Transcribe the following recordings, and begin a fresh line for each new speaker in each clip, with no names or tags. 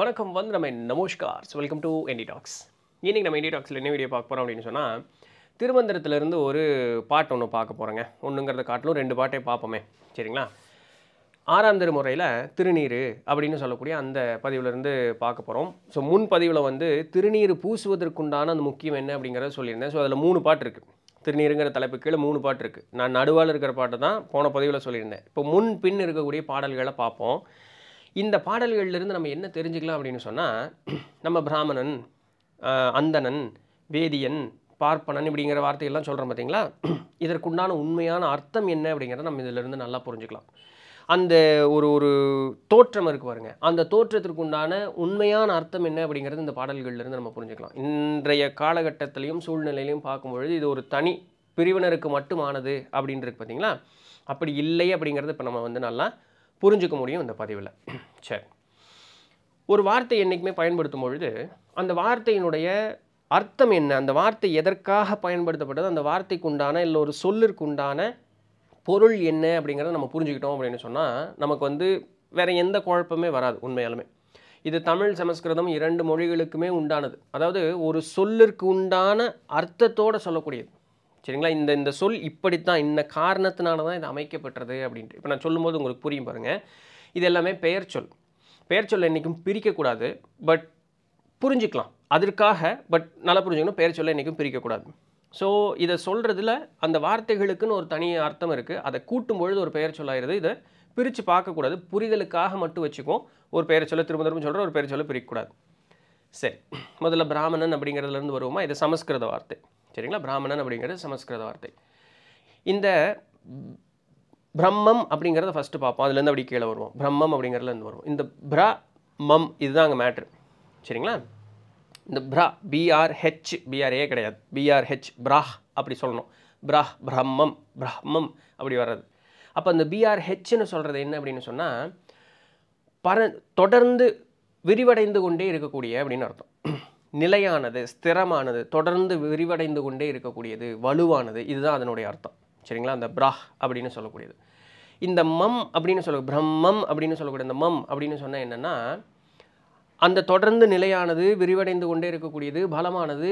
வணக்கம் வந்து நம்ம நமஸ்கார் வெல்கம் டு என்டி டாக்ஸ் இன்றைக்கி நம்ம என்டி டாக்ஸில் என்ன வீடியோ பார்க்க போகிறோம் அப்படின்னு சொன்னால் திருமந்திரத்துலேருந்து ஒரு பாட்டு ஒன்று பார்க்க போகிறோங்க ஒன்றுங்கிறத காட்டிலும் ரெண்டு பாட்டே பார்ப்போமே சரிங்களா ஆறாம் திருமுறையில் திருநீர் அப்படின்னு சொல்லக்கூடிய அந்த பதிவிலேருந்து பார்க்க போகிறோம் ஸோ முன் பதிவில் வந்து திருநீர் பூசுவதற்குண்டான அந்த முக்கியம் என்ன அப்படிங்கிறத சொல்லியிருந்தேன் ஸோ அதில் மூணு பாட்டு இருக்குது திருநீருங்கிற தலைப்பு கீழே மூணு பாட்டு இருக்குது நான் நடுவால் இருக்கிற பாட்டு தான் போன பதிவில் சொல்லியிருந்தேன் இப்போ முன் பின் இருக்கக்கூடிய பாடல்களை பார்ப்போம் இந்த பாடல்கள்லேருந்து நம்ம என்ன தெரிஞ்சுக்கலாம் அப்படின்னு சொன்னால் நம்ம பிராமணன் அந்தணன் வேதியன் பார்ப்பனன் இப்படிங்கிற வார்த்தையெல்லாம் சொல்கிறோம் பார்த்தீங்களா இதற்குண்டான உண்மையான அர்த்தம் என்ன அப்படிங்கிறத நம்ம இதிலிருந்து நல்லா புரிஞ்சுக்கலாம் அந்த ஒரு ஒரு தோற்றம் இருக்குது பாருங்கள் அந்த தோற்றத்திற்கு உண்டான உண்மையான அர்த்தம் என்ன அப்படிங்கிறது இந்த பாடல்கள்லேருந்து நம்ம புரிஞ்சுக்கலாம் இன்றைய காலகட்டத்திலையும் சூழ்நிலையிலையும் பார்க்கும்பொழுது இது ஒரு தனி பிரிவினருக்கு மட்டுமானது அப்படின்றது பார்த்தீங்களா அப்படி இல்லை அப்படிங்கிறது இப்போ நம்ம வந்து நல்லா புரிஞ்சுக்க முடியும் இந்த பதிவில் சரி ஒரு வார்த்தை என்றைக்குமே பயன்படுத்தும் பொழுது அந்த வார்த்தையினுடைய அர்த்தம் என்ன அந்த வார்த்தை எதற்காக பயன்படுத்தப்பட்டது அந்த வார்த்தைக்கு உண்டான இல்லை ஒரு சொல்லிற்கு உண்டான பொருள் என்ன அப்படிங்கிறத நம்ம புரிஞ்சுக்கிட்டோம் அப்படின்னு சொன்னால் நமக்கு வந்து வேறு எந்த குழப்பமே வராது உண்மையாலுமே இது தமிழ் சமஸ்கிருதம் இரண்டு மொழிகளுக்குமே உண்டானது அதாவது ஒரு சொல்லிற்கு உண்டான அர்த்தத்தோடு சொல்லக்கூடியது சரிங்களா இந்த இந்த சொல் இப்படித்தான் இந்த காரணத்தினால தான் இது அமைக்கப்பட்டது அப்படின்ட்டு இப்போ நான் சொல்லும்போது உங்களுக்கு புரியும் பாருங்கள் இது எல்லாமே பெயர் சொல் பெயர் சொல்லை என்றைக்கும் பிரிக்கக்கூடாது பட் புரிஞ்சுக்கலாம் அதற்காக பட் நல்லா புரிஞ்சுக்கணும் பெயர் சொல்லை என்றைக்கும் பிரிக்கக்கூடாது ஸோ இதை சொல்கிறதுல அந்த வார்த்தைகளுக்குன்னு ஒரு தனி அர்த்தம் இருக்குது அதை கூட்டும் பொழுது ஒரு பெயர் சொல்லாயிருது இதை பிரித்து பார்க்கக்கூடாது புரிதலுக்காக மட்டும் வச்சுக்கும் ஒரு பெயர் சொல்ல திரும்ப திரும்ப சொல்கிற ஒரு பெயர் சொல்ல பிரிக்கக்கூடாது சரி முதல்ல பிராமணன் அப்படிங்கிறதுலேருந்து வருவோமா இது சமஸ்கிருத வார்த்தை சரிங்களா பிராமணன் அப்படிங்கிறது சமஸ்கிருத வார்த்தை இந்த பிரம்மம் அப்படிங்கிறத ஃபஸ்ட்டு பார்ப்போம் அதுலேருந்து அப்படி கீழே வருவோம் பிரம்மம் அப்படிங்கிறதுலேருந்து வருவோம் இந்த பிரா மம் இதுதான் அங்கே மேட்ரு சரிங்களா இந்த பிரா பிஆர்ஹெச் பிஆர்ஏ கிடையாது பிஆர்ஹெச் பிராஹ் அப்படி சொல்லணும் பிராஹ் பிரம்மம் பிரம்மம் அப்படி வர்றது அப்போ இந்த பிஆர்ஹெச்னு சொல்கிறது என்ன அப்படின்னு சொன்னால் பர தொடர்ந்து விரிவடைந்து கொண்டே இருக்கக்கூடிய அப்படின்னு அர்த்தம் நிலையானது ஸ்திரமானது தொடர்ந்து விரிவடைந்து கொண்டே இருக்கக்கூடியது வலுவானது இதுதான் அதனுடைய அர்த்தம் சரிங்களா அந்த பிரா அப்படின்னு சொல்லக்கூடியது இந்த மம் அப்படின்னு சொல்ல பிரம்மம் அப்படின்னு சொல்லக்கூடிய இந்த மம் அப்படின்னு சொன்னால் என்னென்னா அந்த தொடர்ந்து நிலையானது விரிவடைந்து கொண்டே இருக்கக்கூடியது பலமானது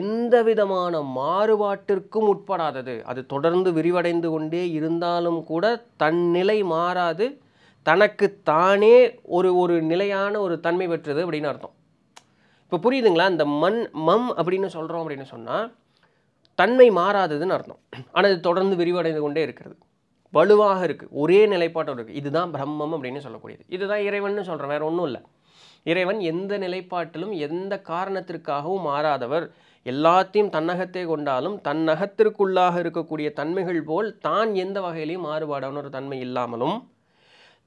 எந்த விதமான மாறுபாட்டிற்கும் உட்படாதது அது தொடர்ந்து விரிவடைந்து கொண்டே இருந்தாலும் கூட தன் நிலை மாறாது தனக்கு தானே ஒரு ஒரு நிலையான ஒரு தன்மை பெற்றது அப்படின்னு அர்த்தம் இப்போ புரியுதுங்களா இந்த மண் மம் அப்படின்னு சொல்கிறோம் அப்படின்னு சொன்னால் தன்மை மாறாததுன்னு அர்த்தம் ஆனால் இது தொடர்ந்து விரிவடைந்து கொண்டே இருக்கிறது வலுவாக இருக்குது ஒரே நிலைப்பாட்டோடு இருக்குது இதுதான் பிரம்மம் அப்படின்னு சொல்லக்கூடியது இதுதான் இறைவன் சொல்கிறோம் வேறு ஒன்றும் இல்லை இறைவன் எந்த நிலைப்பாட்டிலும் எந்த காரணத்திற்காகவும் மாறாதவர் எல்லாத்தையும் தன்னகத்தே கொண்டாலும் தன்னகத்திற்குள்ளாக இருக்கக்கூடிய தன்மைகள் போல் தான் எந்த வகையிலையும் மாறுபாடான ஒரு தன்மை இல்லாமலும்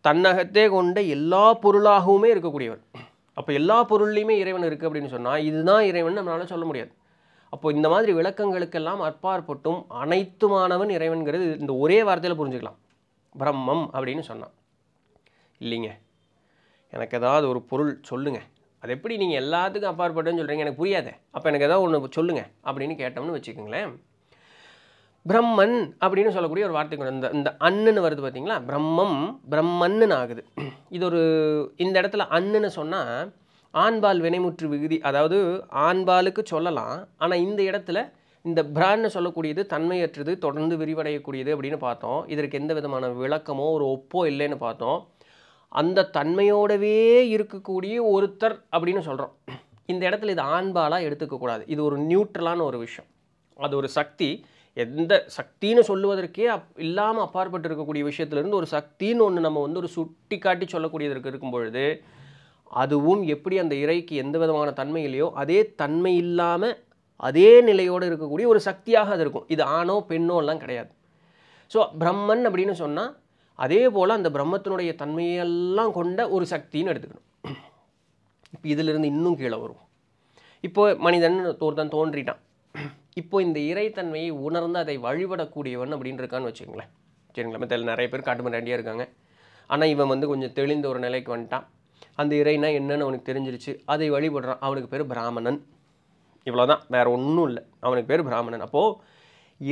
தன்னகத்தே கொண்ட எல்லா பொருளாகவுமே இருக்கக்கூடியவர் அப்போ எல்லா பொருள்லையுமே இறைவன் இருக்குது அப்படின்னு சொன்னால் இதுதான் இறைவன் நம்மளால் சொல்ல முடியாது அப்போது இந்த மாதிரி விளக்கங்களுக்கெல்லாம் அற்பாற்பட்டும் அனைத்துமானவன் இறைவன்கிறது இந்த ஒரே வார்த்தையில் புரிஞ்சுக்கலாம் பிரம்மம் அப்படின்னு சொன்னான் இல்லைங்க எனக்கு ஏதாவது ஒரு பொருள் சொல்லுங்கள் அது எப்படி நீங்கள் எல்லாத்துக்கும் அப்பாற்பட்டுன்னு சொல்கிறீங்க எனக்கு புரியாதே அப்போ எனக்கு ஏதாவது ஒன்று சொல்லுங்கள் அப்படின்னு கேட்டோம்னு வச்சுக்கோங்களேன் பிரம்மன் அப்படின்னு சொல்லக்கூடிய ஒரு வார்த்தை கொண்டு இந்த அண்ணுன்னு வருது பார்த்தீங்களா பிரம்மம் பிரம்மன்னு ஆகுது இது ஒரு இந்த இடத்துல அண்ணுன்னு சொன்னால் ஆண்பால் வினைமுற்று விகுதி அதாவது ஆண்பாலுக்கு சொல்லலாம் ஆனால் இந்த இடத்துல இந்த பிரான்னு சொல்லக்கூடியது தன்மையற்றது தொடர்ந்து விரிவடையக்கூடியது அப்படின்னு பார்த்தோம் இதற்கு எந்த விதமான விளக்கமோ ஒரு ஒப்போ இல்லைன்னு பார்த்தோம் அந்த தன்மையோடவே இருக்கக்கூடிய ஒருத்தர் அப்படின்னு சொல்கிறோம் இந்த இடத்துல இது ஆண்பாலாக எடுத்துக்கக்கூடாது இது ஒரு நியூட்ரலான ஒரு விஷயம் அது ஒரு சக்தி எந்த சக்தின்னு சொல்லுவதற்கே அப் இல்லாமல் அப்பாற்பட்டு இருக்கக்கூடிய விஷயத்துலேருந்து ஒரு சக்தின்னு ஒன்று நம்ம வந்து ஒரு சுட்டி காட்டி சொல்லக்கூடியதற்கு இருக்கும் பொழுது அதுவும் எப்படி அந்த இறைக்கு எந்த விதமான தன்மை இல்லையோ அதே தன்மை இல்லாமல் அதே நிலையோடு இருக்கக்கூடிய ஒரு சக்தியாக அது இருக்கும் இது ஆணோ பெண்ணோலாம் கிடையாது ஸோ பிரம்மன் அப்படின்னு சொன்னால் அதே போல் அந்த பிரம்மத்தினுடைய தன்மையெல்லாம் கொண்ட ஒரு சக்தின்னு எடுத்துக்கணும் இப்போ இதிலிருந்து இன்னும் கீழே வரும் இப்போ மனிதன் ஒருத்தன் தோன்றிட்டான் இப்போ இந்த இறைத்தன்மையை உணர்ந்து அதை வழிபடக்கூடியவன் அப்படின்னு இருக்கான்னு வச்சுக்கோங்களேன் சரிங்களா மத்தியில் நிறைய பேர் காட்டுமிராண்டியாக இருக்காங்க ஆனால் இவன் வந்து கொஞ்சம் தெளிந்த ஒரு நிலைக்கு வந்துட்டான் அந்த இறைனா என்னன்னு அவனுக்கு தெரிஞ்சிருச்சு அதை வழிபடுறான் அவனுக்கு பேர் பிராமணன் இவ்வளோதான் வேறு ஒன்றும் இல்லை அவனுக்கு பேர் பிராமணன் அப்போது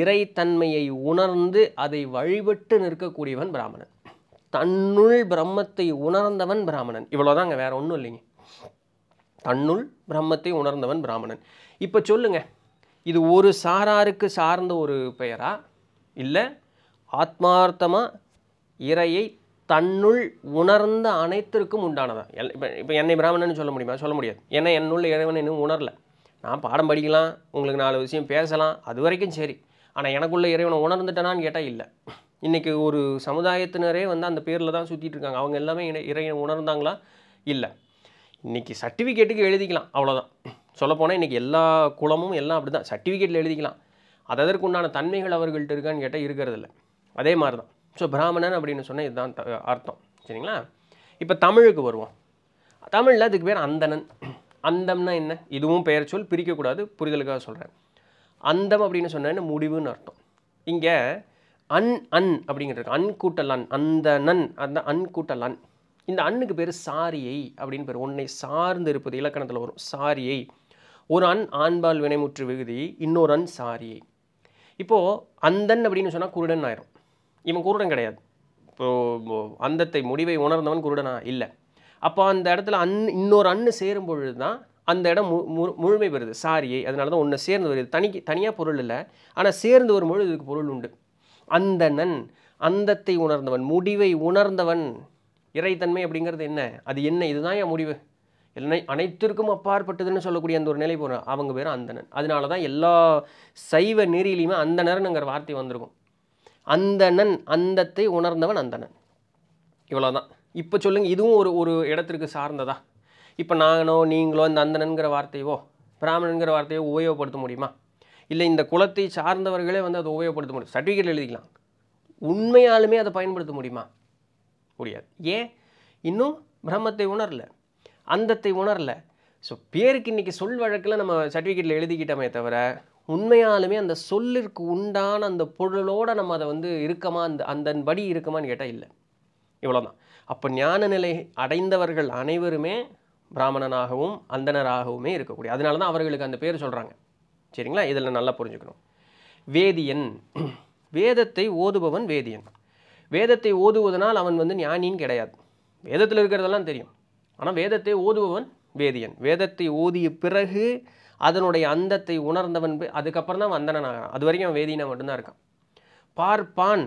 இறைத்தன்மையை உணர்ந்து அதை வழிபட்டு நிற்கக்கூடியவன் பிராமணன் தன்னுள் பிரம்மத்தை உணர்ந்தவன் பிராமணன் இவ்வளோதாங்க வேறு ஒன்றும் இல்லைங்க தன்னுள் பிரம்மத்தை உணர்ந்தவன் பிராமணன் இப்போ சொல்லுங்கள் இது ஒரு சாராருக்கு சார்ந்த ஒரு பெயரா இல்லை ஆத்மார்த்தமாக இறையை தன்னுள் உணர்ந்த அனைத்திற்கும் உண்டானதான் எல் இப்போ இப்போ என்னை பிராமணன் சொல்ல முடியுமா சொல்ல முடியாது ஏன்னா என்னுள்ள இறைவன் இன்னும் உணரலை நான் பாடம் படிக்கலாம் உங்களுக்கு நாலு விஷயம் பேசலாம் அது வரைக்கும் சரி ஆனால் எனக்குள்ள இறைவனை உணர்ந்துட்டேனான்னு கேட்டால் இல்லை இன்றைக்கி ஒரு சமுதாயத்தினரே வந்து அந்த பேரில் தான் சுற்றிட்டு இருக்காங்க அவங்க எல்லாமே இறை உணர்ந்தாங்களா இல்லை இன்றைக்கி சர்டிஃபிகேட்டுக்கு எழுதிக்கலாம் அவ்வளோதான் சொல்லப்போனால் இன்றைக்கி எல்லா குளமும் எல்லாம் அப்படி தான் சர்டிஃபிகேட்டில் எழுதிக்கலாம் அது அதற்குண்டான தன்மைகள் அவர்கள்ட்ட இருக்கான்னு கேட்டால் இருக்கிறதில்ல அதே மாதிரி தான் ஸோ பிராமணன் அப்படின்னு சொன்னால் இதுதான் அர்த்தம் சரிங்களா இப்போ தமிழுக்கு வருவோம் தமிழில் அதுக்கு பேர் அந்தணன் அந்தம்னா என்ன இதுவும் பெயர் சொல் பிரிக்கக்கூடாது புரிதலுக்காக சொல்கிறேன் அந்தம் அப்படின்னு என்ன முடிவுன்னு அர்த்தம் இங்கே அன் அன் அப்படிங்கிறது அன் கூட்டல் அன் அந்த நன் அந்த அன் கூட்டல் அன் இந்த அண்ணுக்கு பேர் சாரியை அப்படின்னு பேர் உன்னை சார்ந்து இருப்பது இலக்கணத்தில் வரும் சாரியை ஒரு அண் ஆண்பால் வினைமுற்று விகுதி இன்னொரு அண் சாரியை இப்போது அந்தன் அப்படின்னு சொன்னால் குருடன் ஆயிரும் இவன் குருடன் கிடையாது இப்போது அந்தத்தை முடிவை உணர்ந்தவன் குருடனா இல்லை அப்போ அந்த இடத்துல அன் இன்னொரு அண்ணு சேரும் பொழுது தான் அந்த இடம் மு முழுமை பெறுது சாரியை அதனால தான் ஒன்று சேர்ந்து வருது தனி தனியாக பொருள் இல்லை ஆனால் சேர்ந்து வரும் பொழுது இதுக்கு பொருள் உண்டு அந்தணன் அந்தத்தை உணர்ந்தவன் முடிவை உணர்ந்தவன் இறைத்தன்மை அப்படிங்கிறது என்ன அது என்ன இதுதான் என் முடிவு என்னை அனைத்திற்கும் அப்பாற்பட்டதுன்னு சொல்லக்கூடிய அந்த ஒரு நிலை போகிற அவங்க பேர் அந்தணன் அதனால தான் எல்லா சைவ நெறியிலையுமே அந்தணர்னுங்கிற வார்த்தை வந்திருக்கும் அந்தணன் அந்தத்தை உணர்ந்தவன் அந்தணன் இவ்வளோதான் இப்போ சொல்லுங்கள் இதுவும் ஒரு ஒரு இடத்திற்கு சார்ந்ததா இப்போ நானோ நீங்களோ இந்த அந்தணன்கிற வார்த்தையோ பிராமணன்கிற வார்த்தையோ உபயோகப்படுத்த முடியுமா இல்லை இந்த குலத்தை சார்ந்தவர்களே வந்து அதை உபயோகப்படுத்த முடியும் சர்டிஃபிகேட் எழுதிக்கலாம் உண்மையாலுமே அதை பயன்படுத்த முடியுமா முடியாது ஏன் இன்னும் பிரம்மத்தை உணரலை அந்தத்தை உணரல ஸோ பேருக்கு இன்றைக்கி சொல் வழக்கில் நம்ம சர்டிஃபிகேட்டில் எழுதிக்கிட்டோமே தவிர உண்மையாலுமே அந்த சொல்லிற்கு உண்டான அந்த பொருளோடு நம்ம அதை வந்து இருக்கமா அந்த அந்தன்படி இருக்குமான்னு கேட்டால் இல்லை இவ்வளோதான் அப்போ ஞான நிலை அடைந்தவர்கள் அனைவருமே பிராமணனாகவும் அந்தனராகவுமே இருக்கக்கூடிய அதனால தான் அவர்களுக்கு அந்த பேர் சொல்கிறாங்க சரிங்களா இதில் நல்லா புரிஞ்சுக்கணும் வேதியன் வேதத்தை ஓதுபவன் வேதியன் வேதத்தை ஓதுவதனால் அவன் வந்து ஞானின்னு கிடையாது வேதத்தில் இருக்கிறதெல்லாம் தெரியும் ஆனால் வேதத்தை ஓதுபவன் வேதியன் வேதத்தை ஓதிய பிறகு அதனுடைய அந்தத்தை உணர்ந்தவன் அதுக்கப்புறம் தான் வந்தனன் ஆகிறான் அது வரைக்கும் அவன் வேதியனாக மட்டும்தான் இருக்கான் பார்ப்பான்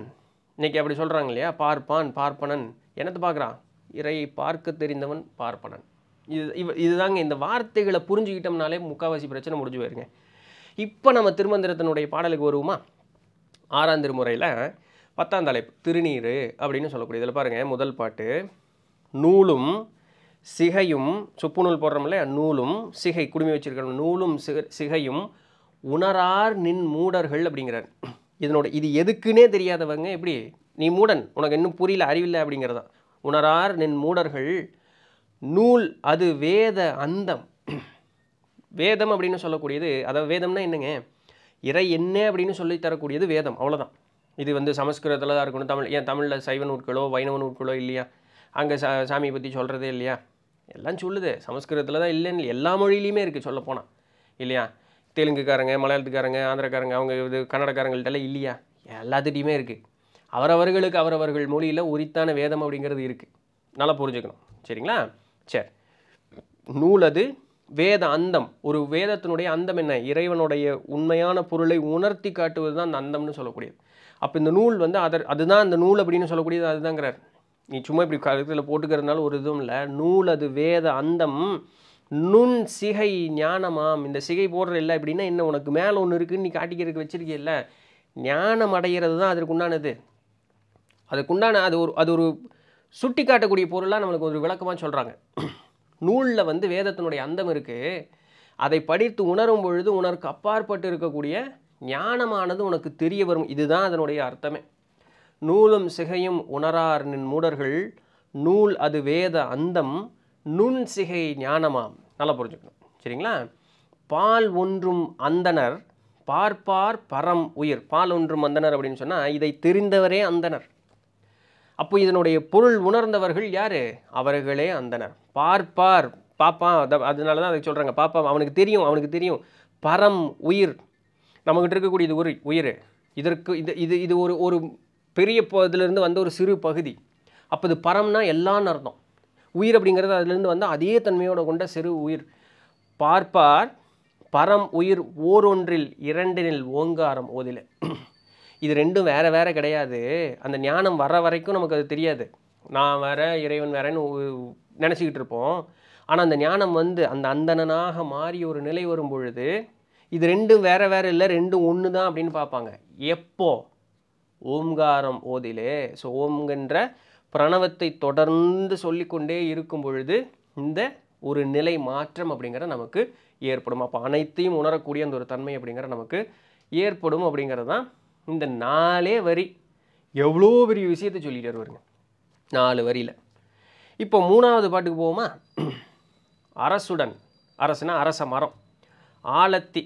இன்றைக்கி அப்படி சொல்கிறாங்க இல்லையா பார்ப்பான் பார்ப்பனன் என்னத்தை பார்க்குறான் இறை பார்க்க தெரிந்தவன் பார்ப்பனன் இது இவ இதுதாங்க இந்த வார்த்தைகளை புரிஞ்சுக்கிட்டோம்னாலே முக்கால்வாசி பிரச்சனை முடிஞ்சு போயிருங்க இப்போ நம்ம திருமந்திரத்தினுடைய பாடலுக்கு வருவோமா ஆறாம் திருமுறையில் பத்தாம் தலைப்பு திருநீர் அப்படின்னு சொல்லக்கூடிய இதில் பாருங்கள் முதல் பாட்டு நூலும் சிகையும் நூல் போடுறோம் இல்லையா நூலும் சிகை குடுமி வச்சிருக்கிற நூலும் சிகையும் உணரார் நின் மூடர்கள் அப்படிங்கிறார் இதனோட இது எதுக்குன்னே தெரியாதவங்க எப்படி நீ மூடன் உனக்கு இன்னும் புரியல அறிவில்லை அப்படிங்கிறதா உணரார் நின் மூடர்கள் நூல் அது வேத அந்தம் வேதம் அப்படின்னு சொல்லக்கூடியது அதாவது வேதம்னா என்னங்க இறை என்ன அப்படின்னு சொல்லி தரக்கூடியது வேதம் அவ்வளோதான் இது வந்து சமஸ்கிருதத்தில் தான் இருக்கணும் தமிழ் ஏன் தமிழில் சைவ நூற்களோ வைணவ நூற்களோ இல்லையா அங்கே சா சாமியை பற்றி சொல்கிறதே இல்லையா எல்லாம் சொல்லுது சமஸ்கிருதத்தில் தான் இல்லைன்னு எல்லா மொழியிலையுமே இருக்குது சொல்லப்போனால் இல்லையா தெலுங்குக்காரங்க மலையாளத்துக்காரங்க ஆந்திரக்காரங்க அவங்க இது கன்னடக்காரங்கள்ட்டெல்லாம் இல்லையா எல்லாத்துட்டையுமே இருக்குது அவரவர்களுக்கு அவரவர்கள் மொழியில் உரித்தான வேதம் அப்படிங்கிறது இருக்குது நல்லா புரிஞ்சுக்கணும் சரிங்களா சரி நூலது வேத அந்தம் ஒரு வேதத்தினுடைய அந்தம் என்ன இறைவனுடைய உண்மையான பொருளை உணர்த்தி காட்டுவது தான் அந்த அந்தம்னு சொல்லக்கூடியது அப்போ இந்த நூல் வந்து அதர் அதுதான் அந்த நூல் அப்படின்னு சொல்லக்கூடியது அதுதாங்கிறார் நீ சும்மா இப்படி கழுத்தில் போட்டுக்கிறதுனால ஒரு இதுவும் இல்லை நூல் அது வேத அந்தம் நுண் சிகை ஞானமாம் இந்த சிகை போடுற இல்லை அப்படின்னா என்ன உனக்கு மேலே ஒன்று இருக்குன்னு நீ காட்டிக்கிறதுக்கு வச்சிருக்கியல்ல ஞானம் அடைகிறது தான் அதற்குண்டானது அதுக்குண்டான அது ஒரு அது ஒரு சுட்டி காட்டக்கூடிய பொருளாக நம்மளுக்கு ஒரு விளக்கமாக சொல்கிறாங்க நூலில் வந்து வேதத்தினுடைய அந்தம் இருக்குது அதை படித்து உணரும் பொழுது உனக்கு அப்பாற்பட்டு இருக்கக்கூடிய ஞானமானது உனக்கு தெரிய வரும் இதுதான் அதனுடைய அர்த்தமே நூலும் சிகையும் உணரார் நின் மூடர்கள் நூல் அது வேத அந்தம் நுண் சிகை ஞானமாம் நல்லா புரிஞ்சுக்கணும் சரிங்களா பால் ஒன்றும் அந்தனர் பார்ப்பார் பரம் உயிர் பால் ஒன்றும் அந்தனர் அப்படின்னு சொன்னால் இதை தெரிந்தவரே அந்தனர் அப்போ இதனுடைய பொருள் உணர்ந்தவர்கள் யார் அவர்களே அந்தனர் பார்ப்பார் பாப்பா அதனால தான் அதை சொல்கிறாங்க பாப்பா அவனுக்கு தெரியும் அவனுக்கு தெரியும் பரம் உயிர் நம்மகிட்ட இது ஒரு உயிர் இதற்கு இது இது இது ஒரு ஒரு பெரிய இதுலேருந்து வந்த ஒரு சிறு பகுதி அப்போ இது பரம்னா எல்லாம் அர்த்தம் உயிர் அப்படிங்கிறது அதுலேருந்து வந்து அதே தன்மையோடு கொண்ட சிறு உயிர் பார்ப்பார் பரம் உயிர் ஓரொன்றில் இரண்டினில் ஓங்காரம் ஓதில இது ரெண்டும் வேறு வேறு கிடையாது அந்த ஞானம் வர்ற வரைக்கும் நமக்கு அது தெரியாது நான் வேறு இறைவன் வேறேன்னு நினச்சிக்கிட்டு இருப்போம் ஆனால் அந்த ஞானம் வந்து அந்த அந்தணனாக மாறி ஒரு நிலை வரும் பொழுது இது ரெண்டும் வேறு வேறு இல்லை ரெண்டும் ஒன்று தான் அப்படின்னு பார்ப்பாங்க எப்போது ஓம்காரம் ஓதிலே ஸோ ஓம்கின்ற பிரணவத்தை தொடர்ந்து சொல்லிக்கொண்டே இருக்கும் பொழுது இந்த ஒரு நிலை மாற்றம் அப்படிங்கிற நமக்கு ஏற்படும் அப்போ அனைத்தையும் உணரக்கூடிய அந்த ஒரு தன்மை அப்படிங்கிற நமக்கு ஏற்படும் அப்படிங்கிறது தான் இந்த நாலே வரி எவ்வளோ பெரிய விஷயத்தை சொல்லிட்டு வருவாருங்க நாலு வரியில் இப்போ மூணாவது பாட்டுக்கு போவோமா அரசுடன் அரசுனா அரச மரம் ஆலத்தி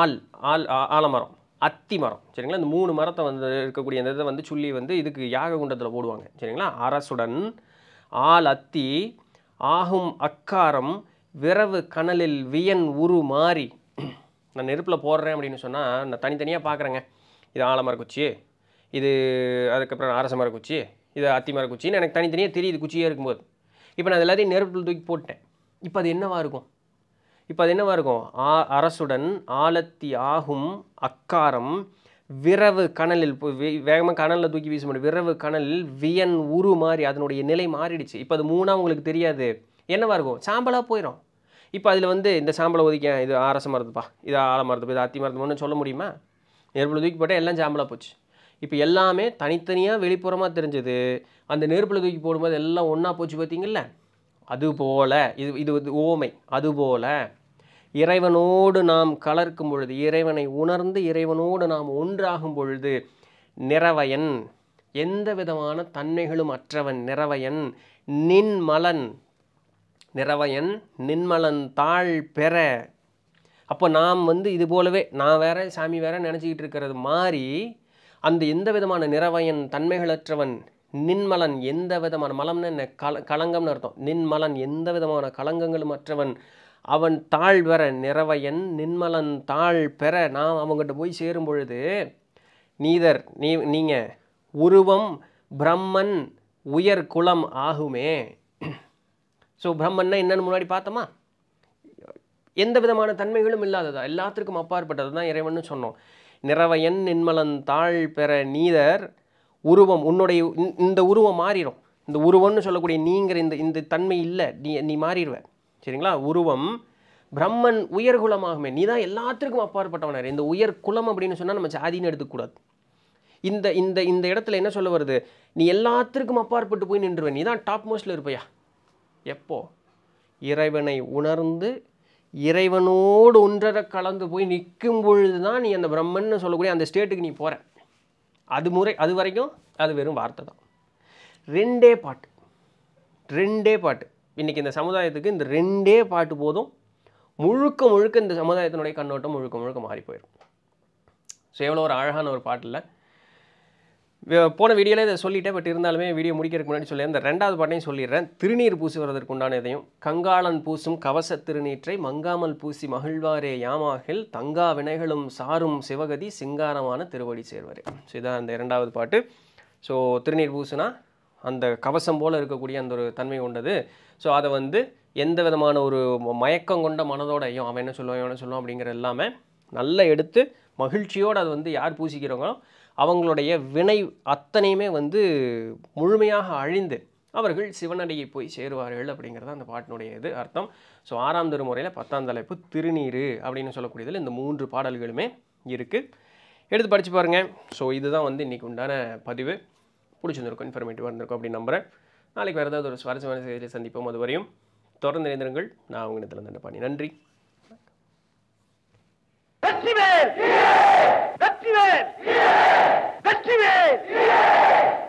ஆள் ஆள் ஆலமரம் அத்தி மரம் சரிங்களா இந்த மூணு மரத்தை வந்து இருக்கக்கூடிய அந்த இதை வந்து சொல்லி வந்து இதுக்கு யாக குண்டத்தில் போடுவாங்க சரிங்களா அரசுடன் ஆள் அத்தி ஆகும் அக்காரம் விரவு கனலில் வியன் உரு மாறி நான் நெருப்பில் போடுறேன் அப்படின்னு சொன்னால் நான் தனித்தனியாக பார்க்குறேங்க இது ஆலமர குச்சி இது அதுக்கப்புறம் அரச மர குச்சி இது அத்தி மர குச்சின்னு எனக்கு தனித்தனியாக தெரியுது குச்சியாக இருக்கும்போது இப்போ நான் அது எல்லாத்தையும் நெருப்பில் தூக்கி போட்டேன் இப்போ அது என்னவாக இருக்கும் இப்போ அது என்னவாக இருக்கும் ஆ அரசுடன் ஆலத்தி ஆகும் அக்காரம் விரவு வே வேகமாக கணலில் தூக்கி வீச முடியும் விரவு கணல் வியன் உரு மாறி அதனுடைய நிலை மாறிடுச்சு இப்போ அது மூணாக உங்களுக்கு தெரியாது என்னவாக இருக்கும் சாம்பலாக போயிடும் இப்போ அதில் வந்து இந்த சாம்பலை ஒதுக்க இது ஆரச மரத்துப்பா இது ஆழ மரத்துப்பா இது அத்தி மரத்து சொல்ல முடியுமா நெருப்பில் தூக்கி போட்டால் எல்லாம் சாம்பலாக போச்சு இப்போ எல்லாமே தனித்தனியாக வெளிப்புறமாக தெரிஞ்சது அந்த நெருப்பில் தூக்கி போடும்போது எல்லாம் ஒன்றா போச்சு பார்த்தீங்கள அதுபோல் இது இது ஓமை அதுபோல் இறைவனோடு நாம் கலர்க்கும் பொழுது இறைவனை உணர்ந்து இறைவனோடு நாம் ஒன்றாகும் பொழுது நிறவயன் எந்த விதமான தன்மைகளும் அற்றவன் நிறவயன் நின்மலன் நிறவயன் நின்மலன் தாழ் பெற அப்போ நாம் வந்து இது போலவே நான் வேற சாமி வேற நினச்சிக்கிட்டு இருக்கிறது மாறி அந்த எந்த விதமான நிறவயன் தன்மைகளற்றவன் நின்மலன் எந்த விதமான மலம்னு என்ன கல கலங்கம்னு அர்த்தம் நின்மலன் எந்த விதமான கலங்கங்களும் அற்றவன் அவன் தாழ் வர நிறவையன் நின்மலன் தாழ் பெற நான் அவங்ககிட்ட போய் சேரும் பொழுது நீதர் நீ நீங்கள் உருவம் பிரம்மன் உயர் குலம் ஆகுமே ஸோ பிரம்மன்னா என்னன்னு முன்னாடி பார்த்தோமா எந்த விதமான தன்மைகளும் இல்லாததா எல்லாத்திற்கும் அப்பாற்பட்டது தான் இறைவன் சொன்னோம் நிறவையன் நின்மலன் தாழ் பெற நீதர் உருவம் உன்னுடைய இந்த உருவம் மாறிடும் இந்த உருவம்னு சொல்லக்கூடிய நீங்கிற இந்த இந்த தன்மை இல்லை நீ நீ மாறிடுவேன் சரிங்களா உருவம் பிரம்மன் உயர்குலமாகுமே நீ தான் எல்லாத்திற்கும் அப்பாற்பட்டவனார் இந்த உயர் குலம் அப்படின்னு சொன்னால் நம்ம சாதின்னு எடுத்துக்கூடாது இந்த இந்த இந்த இடத்துல என்ன சொல்ல வருது நீ எல்லாத்திற்கும் அப்பாற்பட்டு போய் நின்றுவ நீ தான் டாப் மோஸ்டில் இருப்பையா எப்போ இறைவனை உணர்ந்து இறைவனோடு ஒன்றரை கலந்து போய் நிற்கும் பொழுது தான் நீ அந்த பிரம்மன்னு சொல்லக்கூடிய அந்த ஸ்டேட்டுக்கு நீ போகிற அது முறை அது வரைக்கும் அது வெறும் வார்த்தை தான் ரெண்டே பாட்டு ரெண்டே பாட்டு இன்றைக்கி இந்த சமுதாயத்துக்கு இந்த ரெண்டே பாட்டு போதும் முழுக்க முழுக்க இந்த சமுதாயத்தினுடைய கண்ணோட்டம் முழுக்க முழுக்க மாறி போயிடும் ஸோ எவ்வளோ ஒரு அழகான ஒரு பாட்டு இல்லை போன வீடியோவில் இதை சொல்லிட்டேன் பட் இருந்தாலுமே வீடியோ முடிக்கிறதுக்கு முன்னாடி சொல்லி அந்த ரெண்டாவது பாட்டையும் சொல்லிடுறேன் திருநீர் பூசுவதற்கு உண்டான இதையும் கங்காளன் பூசும் கவச திருநீற்றை மங்காமல் பூசி மகிழ்வாரே யாமாகில் தங்கா வினைகளும் சாரும் சிவகதி சிங்காரமான திருவடி சேர்வார் ஸோ இதான் அந்த இரண்டாவது பாட்டு ஸோ திருநீர் பூசுனா அந்த கவசம் போல் இருக்கக்கூடிய அந்த ஒரு தன்மை கொண்டது ஸோ அதை வந்து எந்த விதமான ஒரு மயக்கம் கொண்ட மனதோட ஐயோ அவன் என்ன சொல்லுவான் என்ன சொல்லுவான் அப்படிங்கிற எல்லாமே நல்லா எடுத்து மகிழ்ச்சியோடு அது வந்து யார் பூசிக்கிறாங்களோ அவங்களுடைய வினை அத்தனையுமே வந்து முழுமையாக அழிந்து அவர்கள் சிவனடியை போய் சேருவார்கள் அப்படிங்கிறது அந்த பாட்டினுடைய இது அர்த்தம் ஸோ ஆறாம் திருமுறையில் பத்தாம் தலைப்பு திருநீர் அப்படின்னு சொல்லக்கூடியதில் இந்த மூன்று பாடல்களுமே இருக்குது எடுத்து படித்து பாருங்கள் ஸோ இதுதான் வந்து இன்றைக்கி உண்டான பதிவு பிடிச்சிருந்திருக்கும் இன்ஃபர்மேட்டிவாக இருந்திருக்கும் அப்படின்னு நம்புகிறேன் நாளைக்கு வேறு ஏதாவது ஒரு சுவாரஸ்யமான செய்தியை சந்திப்போம் அது வரையும் தொடர்ந்து இணைந்திருங்கள் நான் அவங்க இடத்துல தண்டை பண்ணி நன்றி